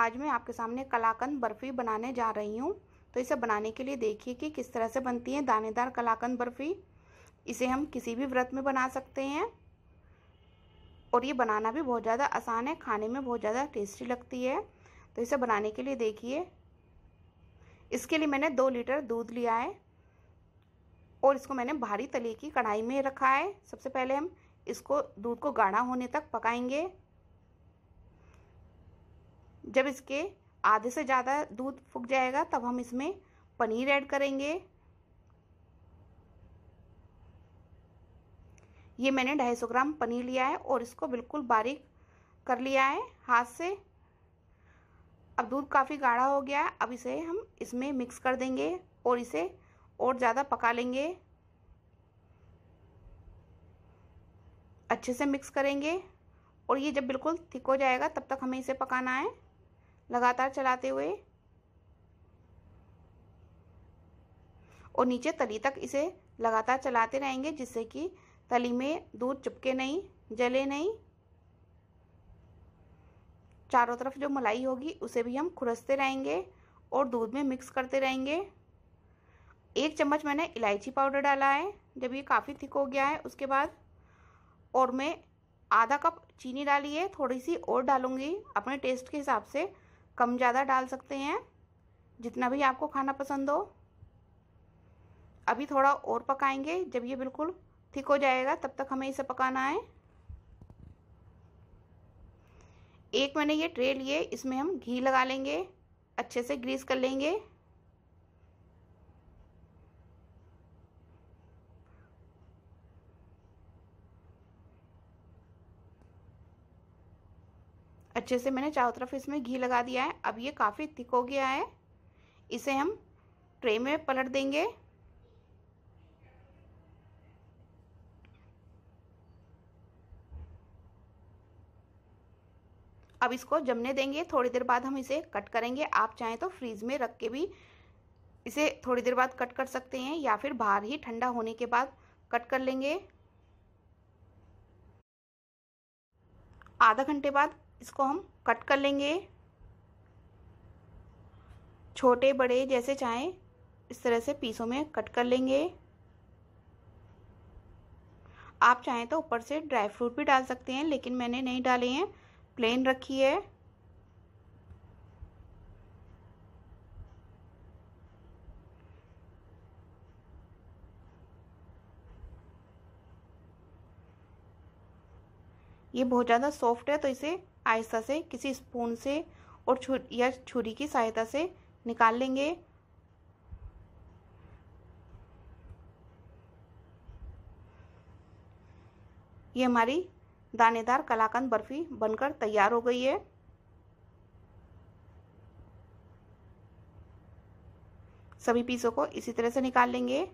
आज मैं आपके सामने कलाकंद बर्फ़ी बनाने जा रही हूँ तो इसे बनाने के लिए देखिए कि किस तरह से बनती है दानेदार कलाकंद बर्फ़ी इसे हम किसी भी व्रत में बना सकते हैं और ये बनाना भी बहुत ज़्यादा आसान है खाने में बहुत ज़्यादा टेस्टी लगती है तो इसे बनाने के लिए देखिए इसके लिए मैंने दो लीटर दूध लिया है और इसको मैंने भारी तले की कढ़ाई में रखा है सबसे पहले हम इसको दूध को गाढ़ा होने तक पकाएंगे जब इसके आधे से ज़्यादा दूध फूक जाएगा तब हम इसमें पनीर ऐड करेंगे ये मैंने 250 ग्राम पनीर लिया है और इसको बिल्कुल बारीक कर लिया है हाथ से अब दूध काफ़ी गाढ़ा हो गया है अब इसे हम इसमें मिक्स कर देंगे और इसे और ज़्यादा पका लेंगे अच्छे से मिक्स करेंगे और ये जब बिल्कुल थिक हो जाएगा तब तक हमें इसे पकाना है लगातार चलाते हुए और नीचे तली तक इसे लगातार चलाते रहेंगे जिससे कि तली में दूध चिपके नहीं जले नहीं चारों तरफ जो मलाई होगी उसे भी हम खुरसते रहेंगे और दूध में मिक्स करते रहेंगे एक चम्मच मैंने इलायची पाउडर डाला है जब ये काफ़ी थिक हो गया है उसके बाद और मैं आधा कप चीनी डाली है थोड़ी सी और डालूंगी अपने टेस्ट के हिसाब से कम ज़्यादा डाल सकते हैं जितना भी आपको खाना पसंद हो अभी थोड़ा और पकाएंगे जब ये बिल्कुल ठीक हो जाएगा तब तक हमें इसे पकाना है एक मैंने ये ट्रे लिए इसमें हम घी लगा लेंगे अच्छे से ग्रीस कर लेंगे अच्छे से मैंने चारों तरफ इसमें घी लगा दिया है अब ये काफ़ी थिक हो गया है इसे हम ट्रे में पलट देंगे अब इसको जमने देंगे थोड़ी देर बाद हम इसे कट करेंगे आप चाहें तो फ्रीज में रख के भी इसे थोड़ी देर बाद कट कर सकते हैं या फिर बाहर ही ठंडा होने के बाद कट कर लेंगे आधा घंटे बाद इसको हम कट कर लेंगे छोटे बड़े जैसे चाहें इस तरह से पीसों में कट कर लेंगे आप चाहें तो ऊपर से ड्राई फ्रूट भी डाल सकते हैं लेकिन मैंने नहीं डाले हैं प्लेन रखी है ये बहुत ज़्यादा सॉफ्ट है तो इसे आहिस्ता से किसी स्पून से और छु या छुरी की सहायता से निकाल लेंगे ये हमारी दानेदार कलाकंद बर्फी बनकर तैयार हो गई है सभी पीसों को इसी तरह से निकाल लेंगे